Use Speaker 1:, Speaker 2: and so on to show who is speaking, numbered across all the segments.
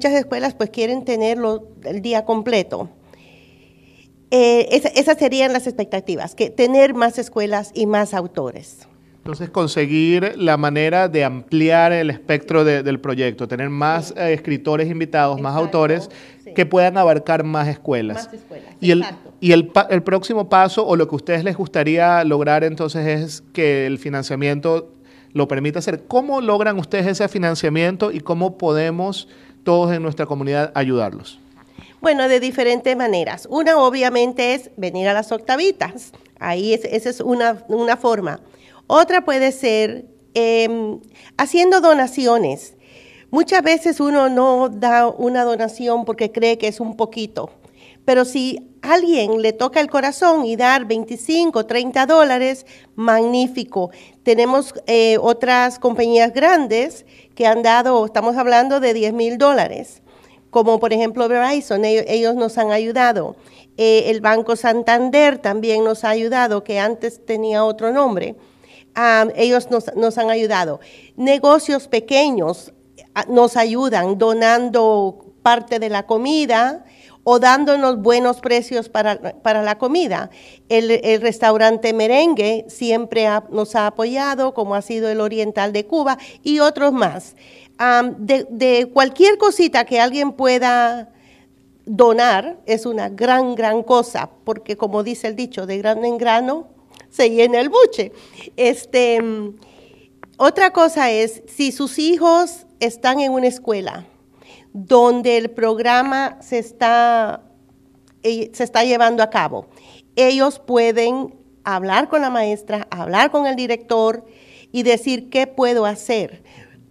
Speaker 1: muchas escuelas pues quieren tenerlo el día completo. Eh, esas serían las expectativas, que tener más escuelas y más autores.
Speaker 2: Entonces, conseguir la manera de ampliar el espectro del proyecto, tener más eh, escritores invitados, más autores que puedan abarcar más escuelas. Más escuelas. Y, y el, el, próximo paso, o lo que a ustedes les gustaría lograr entonces, es que el financiamiento lo permita hacer. ¿Cómo logran ustedes ese financiamiento y cómo podemos todos en nuestra comunidad ayudarlos?
Speaker 1: Bueno, de diferentes maneras. Una obviamente es venir a las octavitas. Ahí es, esa es una, forma. Otra puede ser em, haciendo donaciones. Muchas veces uno no da una donación porque cree que es un poquito pero si alguien le toca el corazón y dar 25, 30 dólares, magnífico. Tenemos eh, otras compañías grandes que han dado, estamos hablando de 10 mil dólares, como por ejemplo Verizon, ellos, nos han ayudado. Eh, el Banco Santander también nos ha ayudado, que antes tenía otro nombre. Ah, ellos nos, nos han ayudado. Negocios pequeños ah, nos ayudan donando parte de la comida o dándonos buenos precios para, la comida. El, restaurante Merengue siempre nos ha apoyado, como ha sido el Oriental de Cuba y otros más. de, de cualquier cosita que alguien pueda donar es una gran, gran cosa, porque como dice el dicho, de grano en grano se llena el buche. Este, mm, otra cosa es, si sus hijos están en una escuela, donde el programa eh, se está, llevando a cabo. Ellos pueden hablar con la maestra, hablar con el director y decir qué puedo hacer.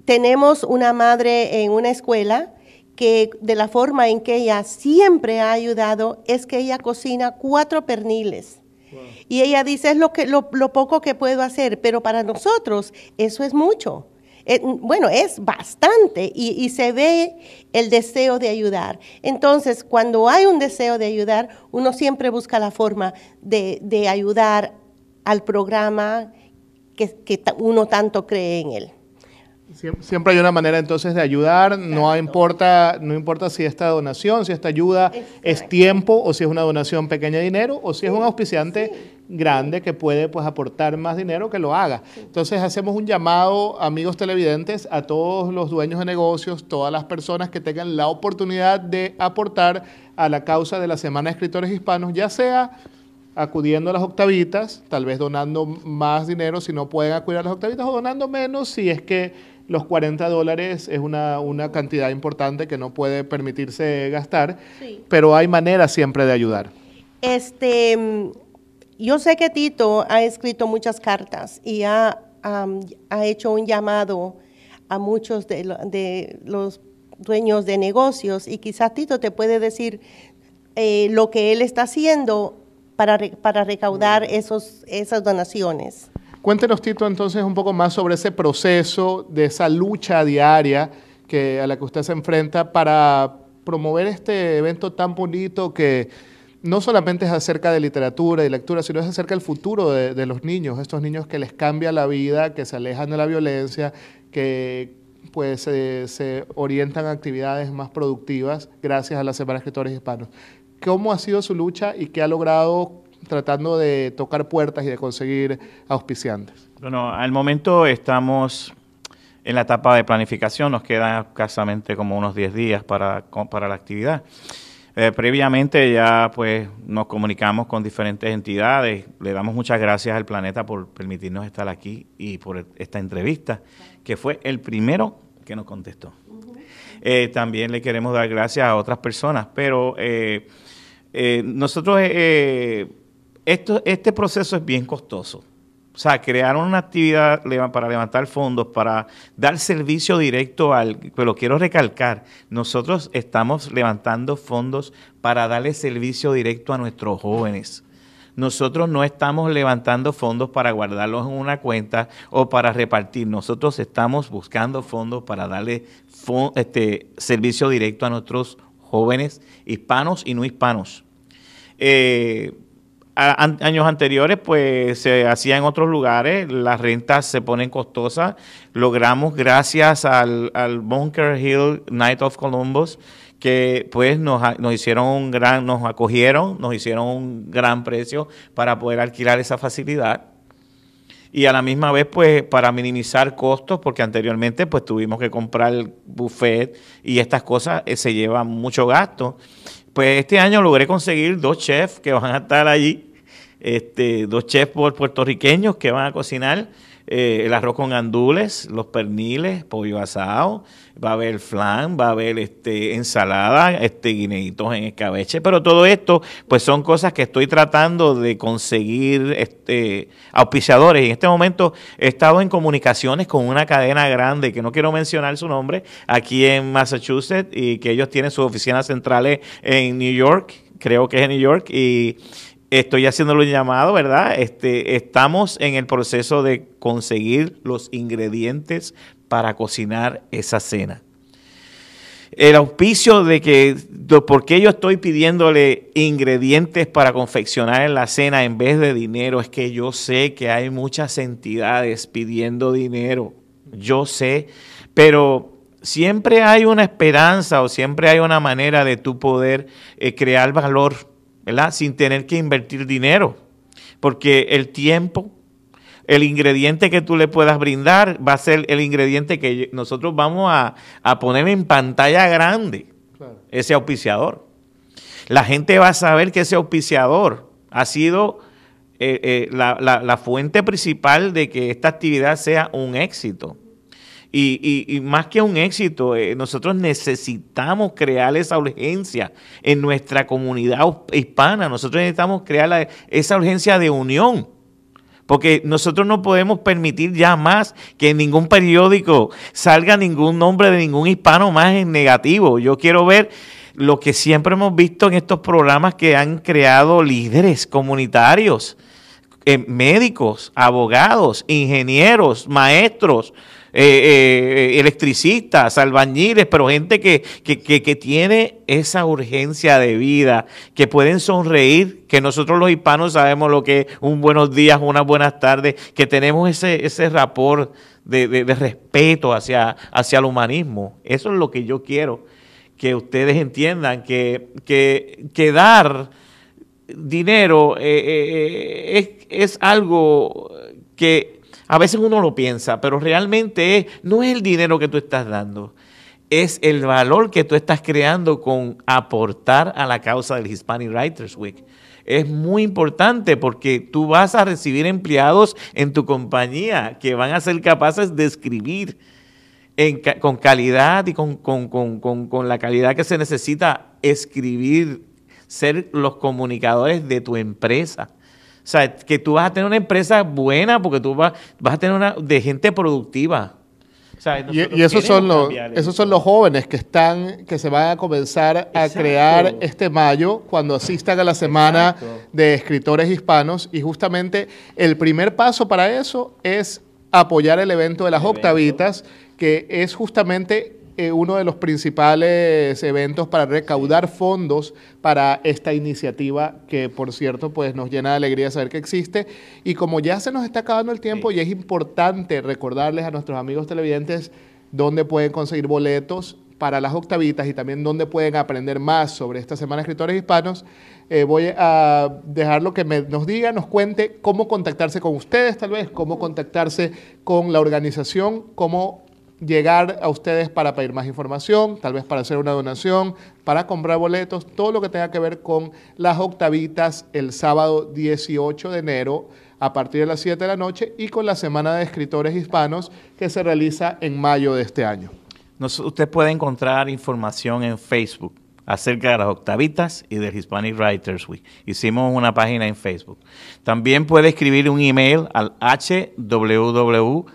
Speaker 1: Tenemos una madre en una escuela que de la forma en que ella siempre ha ayudado es que ella cocina cuatro perniles. Y ella dice, es lo, poco que puedo hacer, pero para nosotros eso es mucho. Eh, bueno, es bastante y, se ve el deseo de ayudar. Entonces, cuando hay un deseo de ayudar, uno siempre busca la forma de, ayudar al programa que uno tanto cree en él.
Speaker 2: Siempre hay una manera entonces de ayudar, no importa, no importa si esta donación, si esta ayuda es tiempo o si es una donación pequeña de dinero o si es un auspiciante grande que puede pues aportar más dinero que lo haga. Entonces hacemos un llamado, amigos televidentes, a todos los dueños de negocios, todas las personas que tengan la oportunidad de aportar a la causa de la Semana de Escritores Hispanos, ya sea acudiendo a las octavitas, tal vez donando más dinero si no pueden acudir a las octavitas o donando menos si es que los 40 dólares es una, una cantidad importante que no puede permitirse gastar, pero hay manera siempre de ayudar.
Speaker 1: Este, yo sé que Tito ha escrito muchas cartas y ha, ha hecho un llamado a muchos de, los dueños de negocios y quizás Tito te puede decir eh, lo que él está haciendo para, para recaudar mm. esos, esas donaciones.
Speaker 2: Cuéntenos, Tito, entonces un poco más sobre ese proceso, de esa lucha diaria que, a la que usted se enfrenta para promover este evento tan bonito que no solamente es acerca de literatura y lectura, sino es acerca del futuro de, los niños, estos niños que les cambia la vida, que se alejan de la violencia, que pues se orientan a actividades más productivas gracias a la Semana de Escritores Hispanos. ¿Cómo ha sido su lucha y qué ha logrado tratando de tocar puertas y de conseguir auspiciantes?
Speaker 3: Bueno, al momento estamos en la etapa de planificación, nos quedan escasamente como unos 10 días para, para la actividad. Eh, previamente ya pues nos comunicamos con diferentes entidades, le damos muchas gracias al planeta por permitirnos estar aquí y por esta entrevista, que fue el primero que nos contestó. Eh, también le queremos dar gracias a otras personas, pero eh, nosotros este proceso es bien costoso. O sea, crearon una actividad para levantar fondos, para dar servicio directo al, pero quiero recalcar, nosotros estamos levantando fondos para darle servicio directo a nuestros jóvenes. Nosotros no estamos levantando fondos para guardarlos en una cuenta o para repartir. Nosotros estamos buscando fondos para darle este, servicio directo a nuestros jóvenes hispanos y no hispanos. Eh, años anteriores, pues se hacía en otros lugares, las rentas se ponen costosas. Logramos, gracias al, Bunker Hill Night of Columbus, que pues nos, hicieron un gran, nos acogieron, nos hicieron un gran precio para poder alquilar esa facilidad. Y a la misma vez, pues, para minimizar costos, porque anteriormente, pues, tuvimos que comprar el buffet y estas cosas eh, se llevan mucho gasto. Pues este año logré conseguir dos chefs que van a estar allí este, dos chefs puertorriqueños que van a cocinar eh, el arroz con andules, los perniles, pollo asado, va a haber flan, va a haber este, ensalada, este, guineitos en escabeche, pero todo esto pues son cosas que estoy tratando de conseguir este, auspiciadores. en este momento he estado en comunicaciones con una cadena grande que no quiero mencionar su nombre, aquí en Massachusetts y que ellos tienen sus oficinas centrales en New York, creo que es en New York, y estoy haciéndole un llamado, ¿verdad? Este, estamos en el proceso de conseguir los ingredientes para cocinar esa cena. El auspicio de que, ¿por qué yo estoy pidiéndole ingredientes para confeccionar en la cena en vez de dinero? Es que yo sé que hay muchas entidades pidiendo dinero, yo sé, pero siempre hay una esperanza o siempre hay una manera de tú poder eh, crear valor sin tener que invertir dinero, porque el tiempo, el ingrediente que tú le puedas brindar va a ser el ingrediente que nosotros vamos a, poner en pantalla grande ese auspiciador. La gente va a saber que ese auspiciador ha sido eh, eh, la, la fuente principal de que esta actividad sea un éxito. Y, más que un éxito, eh, nosotros necesitamos crear esa urgencia en nuestra comunidad hispana. Nosotros necesitamos crear esa urgencia de unión. Porque nosotros no podemos permitir ya más que en ningún periódico salga ningún nombre de ningún hispano más en negativo. Yo quiero ver lo que siempre hemos visto en estos programas que han creado líderes comunitarios eh, médicos, abogados, ingenieros, maestros, eh, eh, electricistas, albañiles, pero gente que, tiene esa urgencia de vida, que pueden sonreír, que nosotros los hispanos sabemos lo que es un buenos días, unas buenas tardes, que tenemos ese, ese rapport de, respeto hacia, hacia el humanismo. Eso es lo que yo quiero que ustedes entiendan que, que, dar dinero es es algo que a veces uno lo piensa, pero realmente no es el dinero que tú estás dando, es el valor que tú estás creando con aportar a la causa del Hispanic Writers Week. Es muy importante porque tú vas a recibir empleados en tu compañía que van a ser capaces de escribir con calidad y con, la calidad que se necesita escribir, ser los comunicadores de tu empresa. O sea, que tú vas a tener una empresa buena porque tú vas, vas a tener una de gente productiva. y, esos, son los, esos
Speaker 2: son los jóvenes que están que se van a comenzar a crear este mayo cuando asistan a la semana de escritores hispanos y justamente el primer paso para eso es apoyar el evento de las octavitas que es justamente eh, uno de los principales eventos para recaudar fondos para esta iniciativa que, por cierto, pues nos llena de alegría saber que existe. Y como ya se nos está acabando el tiempo y es importante recordarles a nuestros amigos televidentes dónde pueden conseguir boletos para las octavitas y también dónde pueden aprender más sobre esta Semana de Escritores Hispanos, eh, voy a dejarlo que nos diga, nos cuente cómo contactarse con ustedes tal vez, cómo contactarse con la organización, cómo llegar a ustedes para pedir más información, tal vez para hacer una donación, para comprar boletos, todo lo que tenga que ver con las octavitas el sábado 18 de enero a partir de las 7 de la noche y con la Semana de Escritores Hispanos que se realiza en mayo de este año.
Speaker 3: usted puede encontrar información en Facebook acerca de las octavitas y del Hispanic Writers Week. Hicimos una página en Facebook. También puede escribir un email al hww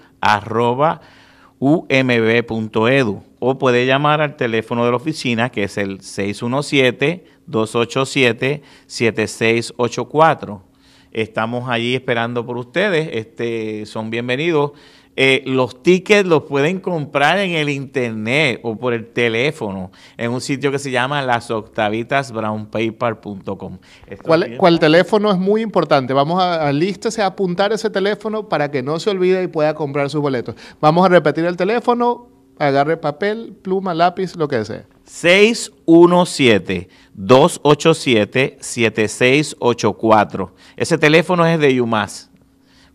Speaker 3: umb.edu o puede llamar al teléfono de la oficina que es el 617-287-7684. Estamos allí esperando por ustedes. Este, son bienvenidos. Eh, los tickets los pueden comprar en el internet o por el teléfono en un sitio que se llama las ¿Cuál, ¿Cuál,
Speaker 2: teléfono es muy importante? Vamos a, listarse a apuntar ese teléfono para que no se olvide y pueda comprar sus boletos. Vamos a repetir el teléfono, agarre papel, pluma, lápiz, lo que sea.
Speaker 3: 617-287-7684. Ese teléfono es de UMass.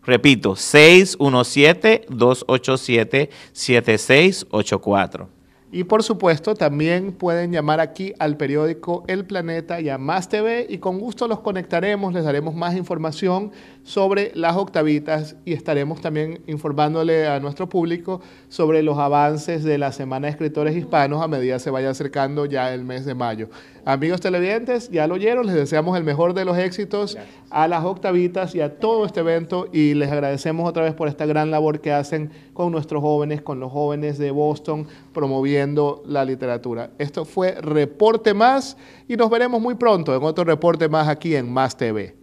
Speaker 3: Repito, 617-287-7684.
Speaker 2: Y por supuesto, también pueden llamar aquí al periódico El Planeta y a Más TV y con gusto los conectaremos, les daremos más información sobre las octavitas y estaremos también informándole a nuestro público sobre los avances de la Semana de Escritores Hispanos a medida que se vaya acercando ya el mes de mayo. Amigos televidentes, ya lo oyeron, les deseamos el mejor de los éxitos a las octavitas y a todo este evento y les agradecemos otra vez por esta gran labor que hacen con nuestros jóvenes, con los jóvenes de Boston, promoviendo la literatura. Esto fue Reporte Más y nos veremos muy pronto en otro Reporte Más aquí en Más TV.